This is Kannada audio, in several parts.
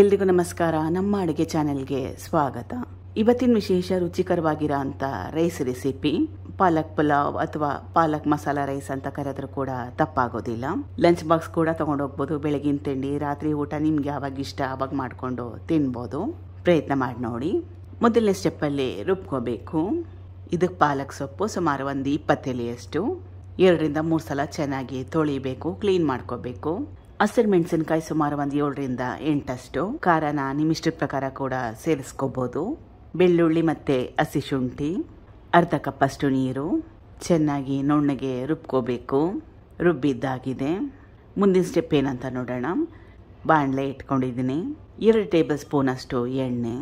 ಎಲ್ರಿಗೂ ನಮಸ್ಕಾರ ನಮ್ಮ ಅಡುಗೆ ಚಾನೆಲ್ಗೆ ಸ್ವಾಗತ ಇವತ್ತಿನ ವಿಶೇಷ ರುಚಿಕರವಾಗಿರೋ ಅಂಥ ರೈಸ್ ರೆಸಿಪಿ ಪಾಲಕ್ ಪುಲಾವ್ ಅಥವಾ ಪಾಲಕ್ ಮಸಾಲ ರೈಸ್ ಅಂತ ಕರೆದ್ರೂ ಕೂಡ ತಪ್ಪಾಗೋದಿಲ್ಲ ಲಂಚ್ ಬಾಕ್ಸ್ ಕೂಡ ತೊಗೊಂಡೋಗ್ಬೋದು ಬೆಳಗಿನ ತಿಂಡಿ ರಾತ್ರಿ ಊಟ ನಿಮ್ಗೆ ಯಾವಾಗ ಇಷ್ಟ ಆವಾಗ ಮಾಡಿಕೊಂಡು ತಿನ್ಬೋದು ಪ್ರಯತ್ನ ಮಾಡಿ ನೋಡಿ ಮೊದಲನೇ ಸ್ಟೆಪ್ಪಲ್ಲಿ ರುಬ್ಕೋಬೇಕು ಇದಕ್ಕೆ ಪಾಲಕ್ ಸೊಪ್ಪು ಸುಮಾರು ಒಂದು ಇಪ್ಪತ್ತೆಲೆಯಷ್ಟು ಎರಡರಿಂದ ಮೂರು ಸಲ ಚೆನ್ನಾಗಿ ತೊಳಿಬೇಕು ಕ್ಲೀನ್ ಮಾಡ್ಕೋಬೇಕು ಹಸಿರು ಮೆಣಸಿನಕಾಯಿ ಸುಮಾರು ಒಂದು ಏಳರಿಂದ ಎಂಟಷ್ಟು ಖಾರನ ನಿಮ್ಮಿಷ್ಟರ ಪ್ರಕಾರ ಕೂಡ ಸೇರಿಸ್ಕೋಬೋದು ಬೆಳ್ಳುಳ್ಳಿ ಮತ್ತು ಹಸಿ ಶುಂಠಿ ಅರ್ಧ ಕಪ್ಪಷ್ಟು ನೀರು ಚೆನ್ನಾಗಿ ನುಣ್ಣಗೆ ರುಬ್ಕೋಬೇಕು ರುಬ್ಬಿದ್ದಾಗಿದೆ ಮುಂದಿನ ಸ್ಟೆಪ್ ಏನಂತ ನೋಡೋಣ ಬಾಣಲೆ ಇಟ್ಕೊಂಡಿದ್ದೀನಿ ಎರಡು ಟೇಬಲ್ ಸ್ಪೂನಷ್ಟು ಎಣ್ಣೆ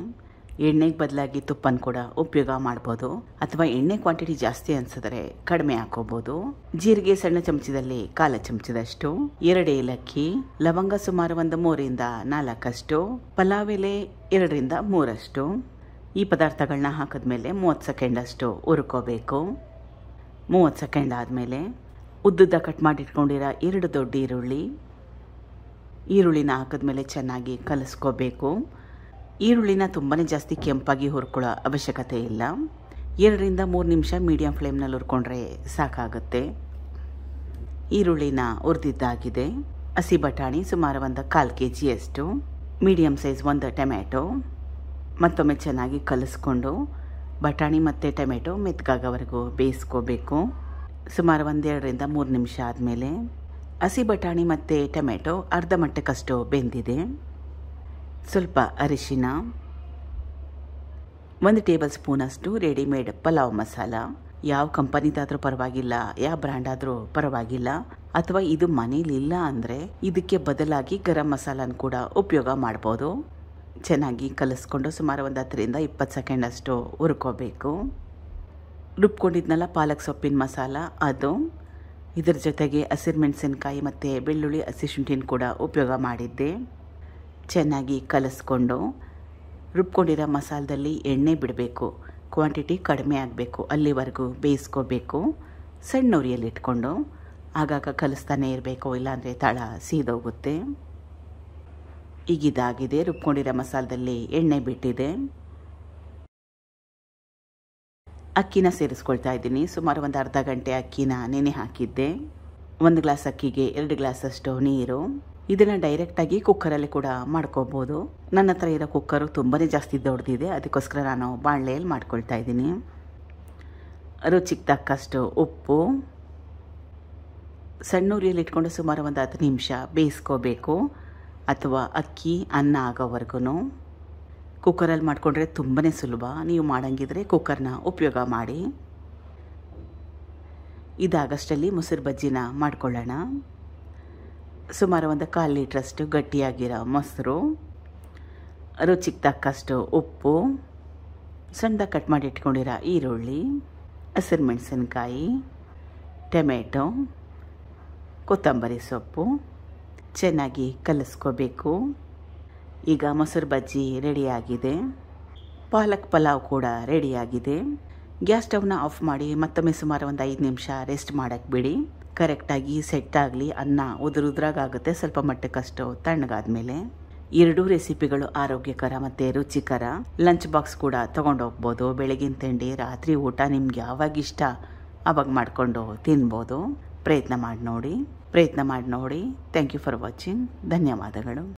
ಎಣ್ಣೆಗೆ ಬದಲಾಗಿ ತುಪ್ಪನ ಕೂಡ ಉಪಯೋಗ ಮಾಡ್ಬೋದು ಅಥವಾ ಎಣ್ಣೆ ಕ್ವಾಂಟಿಟಿ ಜಾಸ್ತಿ ಅನ್ಸಿದ್ರೆ ಕಡಿಮೆ ಹಾಕೋಬಹುದು ಜೀರಿಗೆ ಸಣ್ಣ ಚಮಚದಲ್ಲಿ ಕಾಲ ಚಮಚದಷ್ಟು ಎರಡು ಏಲಕ್ಕಿ ಲವಂಗ ಸುಮಾರು ಒಂದು ಮೂರಿಂದ ನಾಲ್ಕಷ್ಟು ಪಲಾವ್ ಎಲೆ ಎರಡರಿಂದ ಮೂರಷ್ಟು ಈ ಪದಾರ್ಥಗಳನ್ನ ಹಾಕಿದ್ಮೇಲೆ ಮೂವತ್ತು ಸೆಕೆಂಡ್ ಅಷ್ಟು ಹುರ್ಕೋಬೇಕು ಮೂವತ್ತು ಸೆಕೆಂಡ್ ಆದಮೇಲೆ ಉದ್ದುದ್ದ ಕಟ್ ಮಾಡಿಟ್ಕೊಂಡಿರೋ ಎರಡು ದೊಡ್ಡ ಈರುಳ್ಳಿ ಈರುಳ್ಳಿನ ಹಾಕಿದ್ಮೇಲೆ ಚೆನ್ನಾಗಿ ಕಲಸ್ಕೋಬೇಕು ಈರುಳ್ಳಿನ ತುಂಬಾ ಜಾಸ್ತಿ ಕೆಂಪಾಗಿ ಹುರ್ಕೊಳ್ಳೋ ಅವಶ್ಯಕತೆ ಇಲ್ಲ ಎರಡರಿಂದ ಮೂರು ನಿಮಿಷ ಮೀಡಿಯಂ ಫ್ಲೇಮ್ನಲ್ಲಿ ಹುರ್ಕೊಂಡ್ರೆ ಸಾಕಾಗುತ್ತೆ ಈರುಳ್ಳಿನ ಹುರಿದಿದ್ದಾಗಿದೆ ಹಸಿ ಬಟಾಣಿ ಸುಮಾರು ಒಂದು ಕಾಲು ಕೆ ಜಿಯಷ್ಟು ಮೀಡಿಯಮ್ ಸೈಜ್ ಒಂದು ಟೊಮ್ಯಾಟೊ ಮತ್ತೊಮ್ಮೆ ಚೆನ್ನಾಗಿ ಕಲಿಸ್ಕೊಂಡು ಬಟಾಣಿ ಮತ್ತು ಟೊಮೆಟೊ ಮೆತ್ಗಾಗವರೆಗೂ ಬೇಯಿಸ್ಕೋಬೇಕು ಸುಮಾರು ಒಂದೆರಡರಿಂದ ಮೂರು ನಿಮಿಷ ಆದಮೇಲೆ ಹಸಿ ಬಟಾಣಿ ಮತ್ತು ಟೊಮೆಟೊ ಅರ್ಧ ಮಟ್ಟಕ್ಕಷ್ಟು ಬೆಂದಿದೆ ಸ್ವಲ್ಪ ಅರಿಶಿನ ಒಂದು ಟೇಬಲ್ ಸ್ಪೂನಷ್ಟು ರೆಡಿಮೇಡ್ ಪಲಾವ್ ಮಸಾಲ ಯಾವ ಕಂಪನಿದಾದರೂ ಪರವಾಗಿಲ್ಲ ಯಾವ ಬ್ರ್ಯಾಂಡ್ ಆದರೂ ಪರವಾಗಿಲ್ಲ ಅಥವಾ ಇದು ಮನೇಲಿಲ್ಲ ಅಂದರೆ ಇದಕ್ಕೆ ಬದಲಾಗಿ ಗರಂ ಮಸಾಲನ ಕೂಡ ಉಪಯೋಗ ಮಾಡ್ಬೋದು ಚೆನ್ನಾಗಿ ಕಲಿಸ್ಕೊಂಡು ಸುಮಾರು ಒಂದು ಹತ್ತರಿಂದ ಇಪ್ಪತ್ತು ಸೆಕೆಂಡ್ ಅಷ್ಟು ಹುರ್ಕೋಬೇಕು ರುಬ್ಕೊಂಡಿದ್ನಲ್ಲ ಪಾಲಕ್ ಸೊಪ್ಪಿನ ಮಸಾಲ ಅದು ಇದರ ಜೊತೆಗೆ ಹಸಿರು ಮೆಣಸಿನಕಾಯಿ ಮತ್ತು ಬೆಳ್ಳುಳ್ಳಿ ಹಸಿ ಶುಂಠಿನ ಕೂಡ ಉಪಯೋಗ ಮಾಡಿದ್ದೆ ಚೆನ್ನಾಗಿ ಕಲಸ್ಕೊಂಡು ರುಬ್ಕೊಂಡಿರೋ ಮಸಾಲದಲ್ಲಿ ಎಣ್ಣೆ ಬಿಡಬೇಕು ಕ್ವಾಂಟಿಟಿ ಕಡಿಮೆ ಆಗಬೇಕು ಅಲ್ಲಿವರೆಗೂ ಬೇಯಿಸ್ಕೋಬೇಕು ಸಣ್ಣ ಇಟ್ಕೊಂಡು ಆಗಾಗ ಕಲಿಸ್ತಾನೆ ಇರಬೇಕು ಇಲ್ಲಾಂದರೆ ತಳ ಸೀದೋಗುತ್ತೆ ಈಗ ಇದಾಗಿದೆ ರುಬ್ಕೊಂಡಿರೋ ಮಸಾಲದಲ್ಲಿ ಎಣ್ಣೆ ಬಿಟ್ಟಿದೆ ಅಕ್ಕಿನ ಸೇರಿಸ್ಕೊಳ್ತಾ ಇದ್ದೀನಿ ಸುಮಾರು ಒಂದು ಅರ್ಧ ಗಂಟೆ ಅಕ್ಕಿನ ನೆನೆ ಹಾಕಿದ್ದೆ ಒಂದು ಗ್ಲಾಸ್ ಅಕ್ಕಿಗೆ ಎರಡು ಗ್ಲಾಸಷ್ಟು ನೀರು ಇದನ್ನು ಡೈರೆಕ್ಟಾಗಿ ಕುಕ್ಕರಲ್ಲಿ ಕೂಡ ಮಾಡ್ಕೋಬೋದು ನನ್ನ ಹತ್ರ ಇರೋ ಕುಕ್ಕರು ತುಂಬಾ ಜಾಸ್ತಿ ದೊಡ್ಡದಿದೆ ಅದಕ್ಕೋಸ್ಕರ ನಾನು ಬಾಣಲೆಯಲ್ಲಿ ಮಾಡ್ಕೊಳ್ತಾ ಇದ್ದೀನಿ ರುಚಿಗೆ ತಕ್ಕಷ್ಟು ಉಪ್ಪು ಸಣ್ಣ ಉರಿಯಲ್ಲಿ ಇಟ್ಕೊಂಡು ಸುಮಾರು ಒಂದು ಹತ್ತು ನಿಮಿಷ ಬೇಯಿಸ್ಕೋಬೇಕು ಅಥವಾ ಅಕ್ಕಿ ಅನ್ನ ಆಗೋವರೆಗೂ ಕುಕ್ಕರಲ್ಲಿ ಮಾಡಿಕೊಂಡ್ರೆ ತುಂಬಾ ಸುಲಭ ನೀವು ಮಾಡಂಗಿದ್ರೆ ಕುಕ್ಕರ್ನ ಉಪಯೋಗ ಮಾಡಿ ಇದಾಗಷ್ಟಲ್ಲಿ ಮೊಸರು ಬಜ್ಜಿನ ಮಾಡ್ಕೊಳ್ಳೋಣ ಸುಮಾರು ಒಂದು ಕಾಲು ಲೀಟ್ರಷ್ಟು ಗಟ್ಟಿಯಾಗಿರೋ ಮೊಸರು ರುಚಿಗೆ ತಕ್ಕಷ್ಟು ಉಪ್ಪು ಸಣ್ಣದ ಕಟ್ ಮಾಡಿ ಇಟ್ಕೊಂಡಿರೋ ಈರುಳ್ಳಿ ಹಸಿರು ಮೆಣಸಿನ್ಕಾಯಿ ಟೊಮೆಟೊ ಕೊತ್ತಂಬರಿ ಸೊಪ್ಪು ಚೆನ್ನಾಗಿ ಕಲಿಸ್ಕೋಬೇಕು ಈಗ ಮೊಸರು ಬಜ್ಜಿ ರೆಡಿಯಾಗಿದೆ ಪಾಲಕ್ ಪಲಾವ್ ಕೂಡ ರೆಡಿಯಾಗಿದೆ ಗ್ಯಾಸ್ ಸ್ಟವ್ನ ಆಫ್ ಮಾಡಿ ಮತ್ತೊಮ್ಮೆ ಸುಮಾರು ಒಂದು ಐದು ನಿಮಿಷ ರೆಸ್ಟ್ ಮಾಡೋಕ್ಕೆ ಬಿಡಿ ಕರೆಕ್ಟಾಗಿ ಸೆಟ್ ಆಗಲಿ ಅನ್ನ ಉದುರುದ್ರಾಗುತ್ತೆ ಸ್ವಲ್ಪ ಮಟ್ಟಕ್ಕಷ್ಟು ತಣ್ಣಗಾದ್ಮೇಲೆ ಎರಡೂ ರೆಸಿಪಿಗಳು ಆರೋಗ್ಯಕರ ಮತ್ತು ರುಚಿಕರ ಲಂಚ್ ಬಾಕ್ಸ್ ಕೂಡ ಹೋಗ್ಬೋದು ಬೆಳಗಿನ ತಿಂಡಿ ರಾತ್ರಿ ಊಟ ನಿಮ್ಗೆ ಯಾವಾಗ ಇಷ್ಟ ಅವಾಗ ಮಾಡಿಕೊಂಡು ತಿನ್ಬೋದು ಪ್ರಯತ್ನ ಮಾಡಿ ನೋಡಿ ಪ್ರಯತ್ನ ಮಾಡಿ ನೋಡಿ ಥ್ಯಾಂಕ್ ಯು ಫಾರ್ ವಾಚಿಂಗ್ ಧನ್ಯವಾದಗಳು